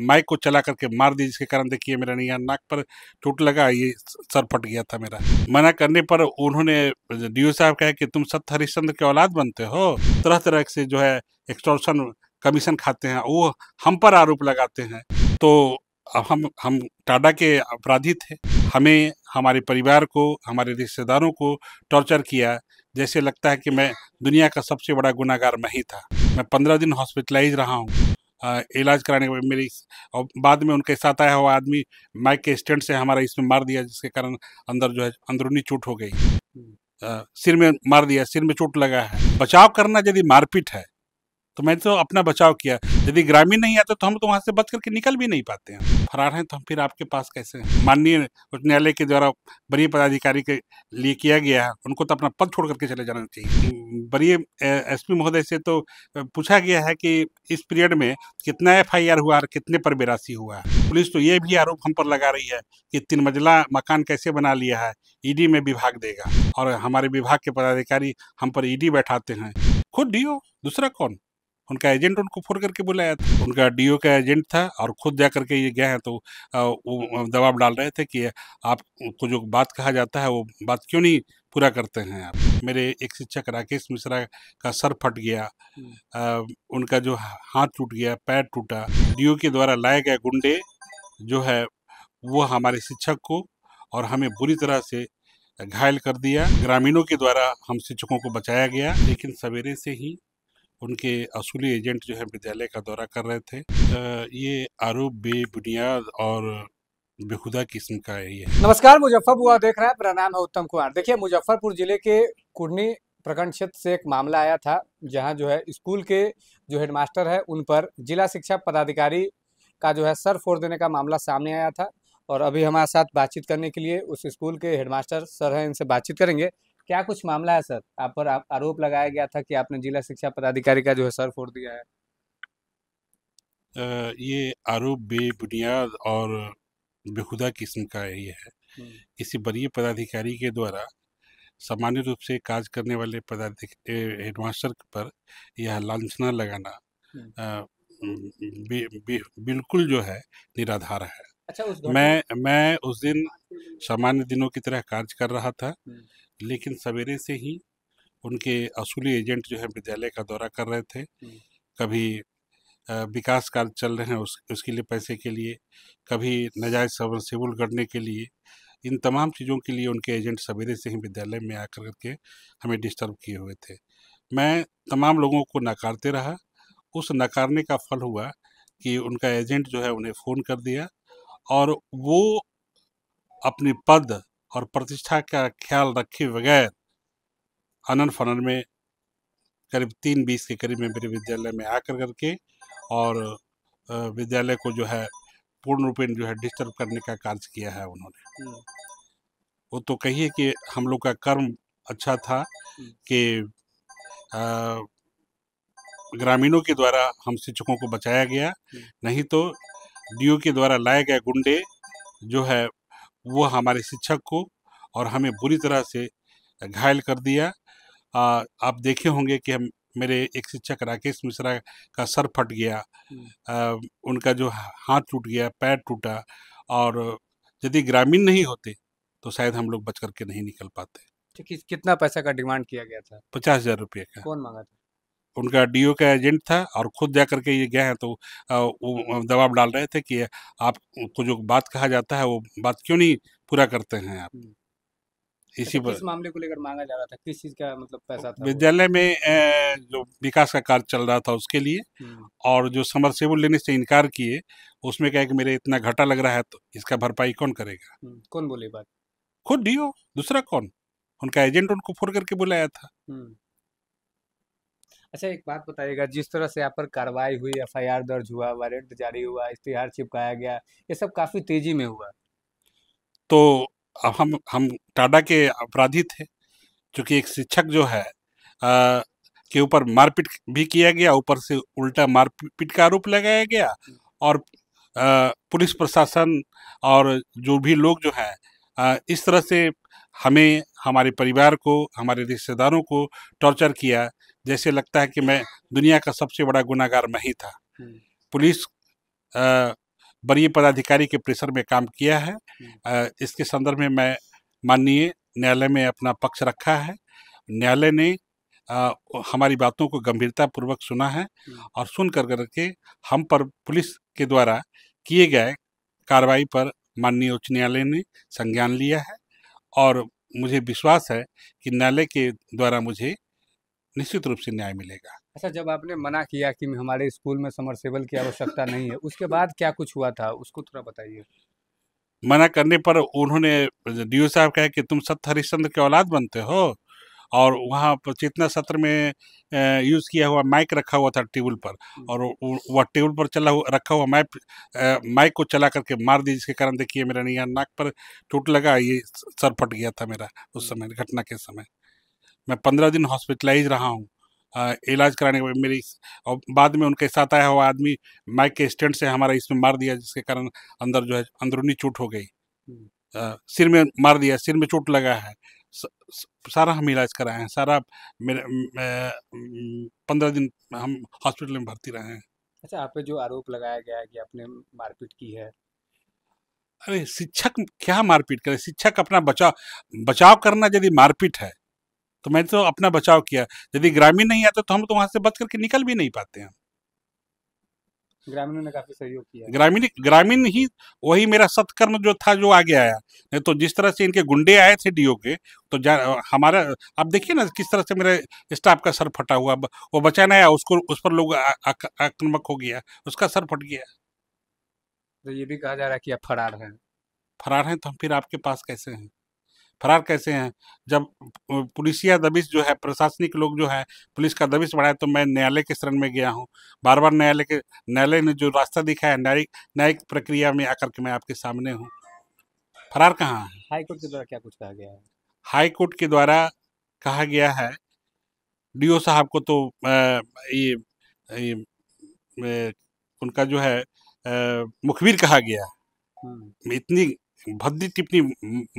Mic को चला करके मार दी जिसके कारण देखिए मेरा नहीं नाक पर टूट लगा ये सर फट गया था मेरा मना करने पर उन्होंने डी साहब कहे कि तुम सत्य हरिश्चंद्र के औलाद बनते हो तरह तरह से जो है एक्सटोर्शन कमीशन खाते हैं वो हम पर आरोप लगाते हैं तो हम हम टाटा के अपराधी थे हमें हमारे परिवार को हमारे रिश्तेदारों को टॉर्चर किया जैसे लगता है कि मैं दुनिया का सबसे बड़ा गुनागार मैं ही था मैं पंद्रह दिन हॉस्पिटलाइज रहा हूँ इलाज कराने के मेरी और बाद में उनके साथ आया हुआ आदमी माइक के स्टैंड से हमारा इसमें मार दिया जिसके कारण अंदर जो है अंदरूनी चोट हो गई सिर में मार दिया सिर में चोट लगा है बचाव करना यदि मारपीट है तो मैंने तो अपना बचाव किया यदि ग्रामीण नहीं आते तो हम तो वहाँ से बच करके निकल भी नहीं पाते हैं फरार हैं तो हम फिर आपके पास कैसे माननीय उच्च न्यायालय के द्वारा बड़ी पदाधिकारी के लिए किया गया है उनको तो अपना पद छोड़ करके चले जाना चाहिए बड़ी एसपी महोदय से तो पूछा गया है कि इस पीरियड में कितना एफआईआर हुआ और कितने पर बेरासी हुआ है पुलिस तो ये भी आरोप हम पर लगा रही है कि तीन मंजिला मकान कैसे बना लिया है ईडी में विभाग देगा और हमारे विभाग के पदाधिकारी हम पर ईडी बैठाते हैं खुद डीओ दूसरा कौन उनका एजेंट उनको फोन करके बुलाया था उनका डीओ का एजेंट था और खुद जा करके ये गए हैं तो वो दबाव डाल रहे थे कि आपको जो बात कहा जाता है वो बात क्यों नहीं पूरा करते हैं आप मेरे एक शिक्षक राकेश मिश्रा का सर फट गया आ, उनका जो हाथ टूट गया पैर टूटा डीओ के द्वारा लाए गए गुंडे जो है वो हमारे शिक्षक को और हमें बुरी तरह से घायल कर दिया ग्रामीणों के द्वारा हम शिक्षकों को बचाया गया लेकिन सवेरे से ही उनके असूली एजेंट जो है विद्यालय का दौरा कर रहे थे ये आरोप बेबुनियाद और बेखुदा किस्म का है ये नमस्कार मुजफ्फरपुर देख रहे हैं मेरा नाम है उत्तम कुमार देखिए मुजफ्फरपुर जिले के कुर्नी प्रखंड क्षेत्र से एक मामला आया था जहां जो है स्कूल के जो हेडमास्टर है उन पर जिला शिक्षा पदाधिकारी का जो है सर फोड़ देने का मामला सामने आया था और अभी हमारे साथ बातचीत करने के लिए उस स्कूल के हेडमास्टर सर हैं इनसे बातचीत करेंगे क्या कुछ मामला है सर आप पर आरोप लगाया गया था कि आपने जिला शिक्षा पदाधिकारी का जो है सर फोड़ दिया है ये आरोप बेबुनियाद और बेहुदा किस्म का ये है किसी बड़ी पदाधिकारी के द्वारा सामान्य रूप से काज करने वाले पदाधिकारी हेडमास्टर पर यह लांछना लगाना आ, बि, बि, बिल्कुल जो है निराधार है अच्छा उस मैं मैं उस दिन सामान्य दिनों की तरह कार्य कर रहा था लेकिन सवेरे से ही उनके असूली एजेंट जो है विद्यालय का दौरा कर रहे थे कभी विकास कार्य चल रहे हैं उस उसके लिए पैसे के लिए कभी नजायज़ सेबुल करने के लिए इन तमाम चीज़ों के लिए उनके एजेंट सवेरे से ही विद्यालय में आकर के हमें डिस्टर्ब किए हुए थे मैं तमाम लोगों को नकारते रहा उस नकारने का फल हुआ कि उनका एजेंट जो है उन्हें फ़ोन कर दिया और वो अपने पद और प्रतिष्ठा का ख्याल रखे बगैर अनन फनन में करीब तीन बीस के करीब में मेरे विद्यालय में आकर करके और विद्यालय को जो है पूर्ण रूपेण जो है डिस्टर्ब करने का कार्य किया है उन्होंने वो तो कहिए कि हम लोग का कर्म अच्छा था कि ग्रामीणों के द्वारा हम शिक्षकों को बचाया गया नहीं तो डीओ के द्वारा लाए गए गुंडे जो है वो हमारे शिक्षक को और हमें बुरी तरह से घायल कर दिया आ, आप देखे होंगे कि हम मेरे एक शिक्षक राकेश मिश्रा का सर फट गया आ, उनका जो हाथ टूट गया पैर टूटा और यदि ग्रामीण नहीं होते तो शायद हम लोग बच करके नहीं निकल पाते अच्छा, कि, कितना पैसा का डिमांड किया गया था पचास हजार रुपये का कौन मांगा था उनका डीओ का एजेंट था और खुद जा करके ये गए हैं तो वो दबाव डाल रहे थे कि आपको जो बात कहा जाता है वो बात क्यों नहीं पूरा करते हैं आप इसी अच्छा, पर इस मामले को लेकर मांगा जा रहा था किस चीज का मतलब पैसा था विद्यालय में जो विकास का कार्य चल रहा था उसके लिए हम्म। और जो समर समरसेबुल लेने से इनकार किए उसमें क्या कि मेरे इतना घाटा लग रहा है तो इसका भरपाई कौन करेगा हम्म, कौन बोले बात खुद डी दूसरा कौन उनका एजेंट उनको फोन करके बुलाया था हम्म। अच्छा एक बात बताइएगा जिस तरह से यहाँ पर कार्रवाई हुई एफ दर्ज हुआ वारंट जारी हुआ इश्तेहार चिपकाया गया ये सब काफ़ी तेजी में हुआ तो अब हम हम टाडा के अपराधी थे क्योंकि एक शिक्षक जो है आ, के ऊपर मारपीट भी किया गया ऊपर से उल्टा मारपीट का आरोप लगाया गया और आ, पुलिस प्रशासन और जो भी लोग जो है इस तरह से हमें हमारे परिवार को हमारे रिश्तेदारों को टॉर्चर किया जैसे लगता है कि मैं दुनिया का सबसे बड़ा गुनागार मैं ही था पुलिस आ, वरीय पदाधिकारी के प्रेशर में काम किया है इसके संदर्भ में मैं माननीय न्यायालय में अपना पक्ष रखा है न्यायालय ने हमारी बातों को गंभीरता पूर्वक सुना है और सुन कर करके हम पर पुलिस के द्वारा किए गए कार्रवाई पर माननीय उच्च न्यायालय ने संज्ञान लिया है और मुझे विश्वास है कि न्यायालय के द्वारा मुझे निश्चित रूप से न्याय मिलेगा अच्छा जब आपने मना किया कि हमारे स्कूल में समरसेबल की आवश्यकता नहीं है उसके बाद क्या कुछ हुआ था उसको थोड़ा बताइए मना करने पर उन्होंने डी साहब कहा कि तुम सत्य हरिश्चंद्र के औलाद बनते हो और वहाँ पर चेतना सत्र में यूज़ किया हुआ माइक रखा हुआ था टेबल पर हम्म। और वह टेबल पर चला हुआ रखा हुआ माइक माइक को चला करके मार दी जिसके कारण देखिए मेरा यहाँ नाक पर टूट लगा ये सर फट गया था मेरा उस हम्म। समय घटना के समय मैं पंद्रह दिन हॉस्पिटलाइज रहा हूँ इलाज कराने के मेरी और बाद में उनके साथ आया हुआ आदमी माइक के स्टैंड से हमारा इसमें मार दिया जिसके कारण अंदर जो है अंदरूनी चोट हो गई सिर में मार दिया सिर में चोट लगा है सारा हम इलाज कराए हैं सारा मेरे पंद्रह दिन हम हॉस्पिटल में भर्ती रहे हैं अच्छा आप पे जो आरोप लगाया गया है कि आपने मारपीट की है अरे शिक्षक क्या मारपीट करे शिक्षक अपना बचाव बचाव करना यदि मारपीट है तो मैंने तो अपना बचाव किया यदि ग्रामीण नहीं आता तो हम तो वहां से बच करके निकल भी नहीं पाते हैं ग्रामीणों ने काफी सहयोग किया ग्रामीण ग्रामीण ही वही मेरा सत्कर्म जो था जो आगे आया नहीं तो जिस तरह से इनके गुंडे आए थे डीओ के तो हमारा आप देखिए ना किस तरह से मेरे स्टाफ का सर फटा हुआ वो बचा नहीं आया उसको उस पर लोग आक्रमक हो गया उसका सर फट गया तो ये भी कहा जा रहा है कि आप फरार हैं फरार हैं तो हम फिर आपके पास कैसे हैं फरार कैसे हैं जब पुलिसिया दबिश जो है प्रशासनिक लोग जो है पुलिस का दबिश बढ़ाए तो मैं न्यायालय के शरण में गया हूँ बार बार न्यायालय के न्यायालय ने जो रास्ता दिखाया न्यायिक न्यायिक प्रक्रिया में आकर के मैं आपके सामने हूँ फरार कहाँ है हाईकोर्ट के द्वारा क्या कुछ कहा गया है हाईकोर्ट के द्वारा कहा गया है डी साहब को तो ये उनका जो है मुखबिर कहा गया हम्म। इतनी भद्दी टिप्पणी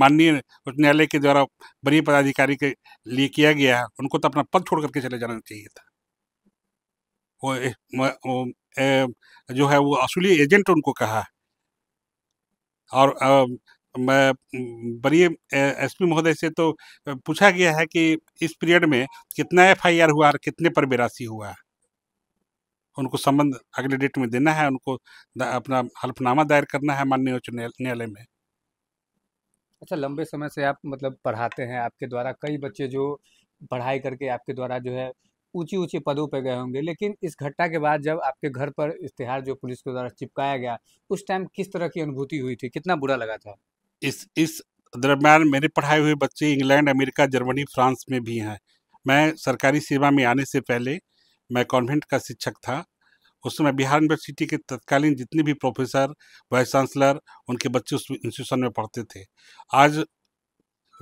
माननीय उच्च न्यायालय के द्वारा वरीय पदाधिकारी के लिए किया गया है उनको तो अपना पद छोड़ करके चले जाना चाहिए था वो, ए, वो ए, जो है वो असली एजेंट उनको कहा और वरीय एस पी एसपी महोदय से तो पूछा गया है कि इस पीरियड में कितना एफआईआर हुआ और कितने पर बेरासी हुआ उनको संबंध अगले डेट में देना है उनको अपना हल्फनामा दायर करना है माननीय उच्च न्यायालय में अच्छा लंबे समय से आप मतलब पढ़ाते हैं आपके द्वारा कई बच्चे जो पढ़ाई करके आपके द्वारा जो है ऊंची ऊंचे पदों पर गए होंगे लेकिन इस घटना के बाद जब आपके घर पर इश्तेहार जो पुलिस के द्वारा चिपकाया गया उस टाइम किस तरह की अनुभूति हुई थी कितना बुरा लगा था इस इस दरम्यान मेरे पढ़ाए हुए बच्चे इंग्लैंड अमेरिका जर्मनी फ्रांस में भी हैं मैं सरकारी सेवा में आने से पहले मैं कॉन्वेंट का शिक्षक था उस समय बिहार यूनिवर्सिटी के तत्कालीन जितने भी प्रोफेसर वाइस चांसलर उनके बच्चे उस इंस्टीट्यूशन में पढ़ते थे आज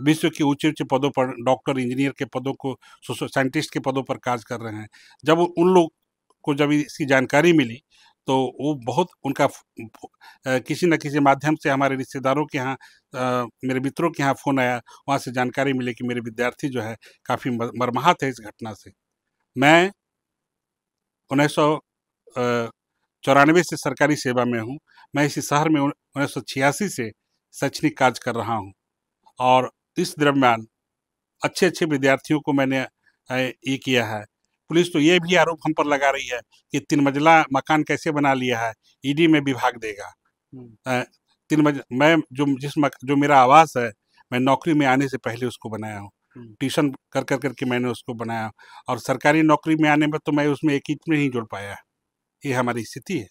विश्व के ऊंचे ऊंचे पदों पर डॉक्टर इंजीनियर के पदों को साइंटिस्ट के पदों पर कार्य कर रहे हैं जब उन लोग को जब इसकी जानकारी मिली तो वो बहुत उनका किसी न किसी माध्यम से हमारे रिश्तेदारों के यहाँ मेरे मित्रों के यहाँ फ़ोन आया वहाँ से जानकारी मिली कि मेरे विद्यार्थी जो है काफ़ी मरमाहत है इस घटना से मैं उन्नीस सौ चौरानवे से सरकारी सेवा में हूँ मैं इसी शहर में उन्नीस सौ छियासी से शैक्षणिक कार्य कर रहा हूँ और इस दरम्यान अच्छे अच्छे विद्यार्थियों को मैंने ये किया है पुलिस तो ये भी आरोप हम पर लगा रही है कि तीन मंजिला मकान कैसे बना लिया है ईडी में विभाग देगा हम्म। तीन मज मैं जो जिस मक, जो मेरा आवास है मैं नौकरी में आने से पहले उसको बनाया हूँ हम्म। ट्यूशन कर कर करके मैंने उसको बनाया और सरकारी नौकरी में आने में तो मैं उसमें एक ही में ही जुड़ पाया है ये हमारी स्थिति है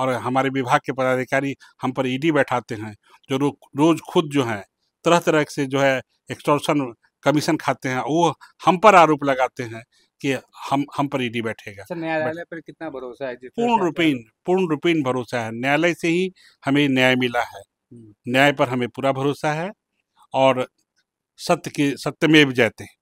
और हमारे विभाग के पदाधिकारी हम पर ईडी बैठाते हैं जो रो, रोज खुद जो है तरह तरह से जो है एक्सटॉर्शन कमीशन खाते हैं वो हम पर आरोप लगाते हैं कि हम हम पर ईडी बैठेगा न्यायालय पर कितना भरोसा है पूर्ण रूपीन पूर्ण रूपीन भरोसा है न्यायालय से ही हमें न्याय मिला है हम्म। न्याय पर हमें पूरा भरोसा है और सत्य के सत्य में भी जाते हैं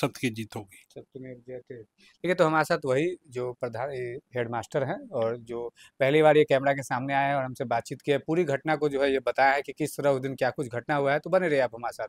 सत्य की जीत होगी सत्य में विजय ठीक है तो हमारे साथ वही जो प्रधान हेडमास्टर हैं और जो पहली बार ये कैमरा के सामने आए और हमसे बातचीत की पूरी घटना को जो है ये बताया है कि किस तरह उस दिन क्या कुछ घटना हुआ है तो बने रहे आप हमारे साथ